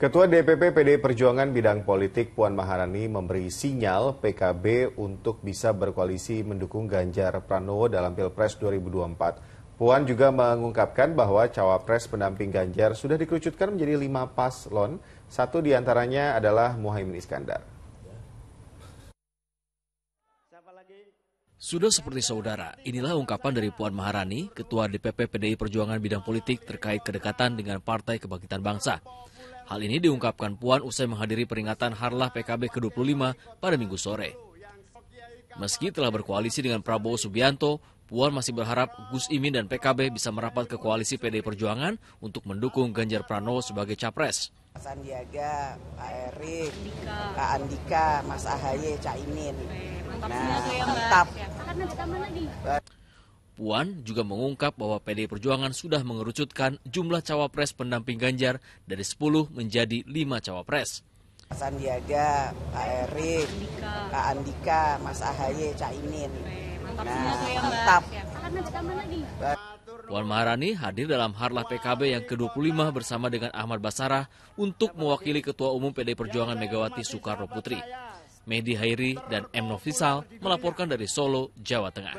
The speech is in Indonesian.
Ketua DPP PDI Perjuangan bidang politik Puan Maharani memberi sinyal PKB untuk bisa berkoalisi mendukung Ganjar Pranowo dalam Pilpres 2024. Puan juga mengungkapkan bahwa cawapres pendamping Ganjar sudah dikerucutkan menjadi lima paslon, satu diantaranya adalah Muhaimin Iskandar. Sudah seperti saudara, inilah ungkapan dari Puan Maharani, Ketua DPP PDI Perjuangan Bidang Politik terkait kedekatan dengan Partai Kebangkitan Bangsa. Hal ini diungkapkan Puan usai menghadiri peringatan Harlah PKB ke-25 pada minggu sore. Meski telah berkoalisi dengan Prabowo Subianto, Puan masih berharap Gus Imin dan PKB bisa merapat ke koalisi PD Perjuangan untuk mendukung Ganjar Pranowo sebagai capres. Sandiaga, Pak Erik, Pak Andika, Mas Ahaye, Cak Imin. Nah, ya, mantap. Puan juga mengungkap bahwa PD Perjuangan sudah mengerucutkan jumlah cawapres pendamping Ganjar dari 10 menjadi 5 cawapres. Mas Sandiaga, Pak Erik, Pak Andika, Mas Ahaye, Cak Imin. nah, ya, mantap. Puan Maharani hadir dalam Harlah PKB yang ke-25 bersama dengan Ahmad Basarah untuk mewakili Ketua Umum PD Perjuangan Megawati Soekarno Putri. Mehdi Hairi dan M. Novisal melaporkan dari Solo, Jawa Tengah.